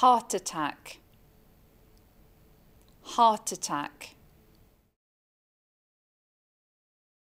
heart attack, heart attack.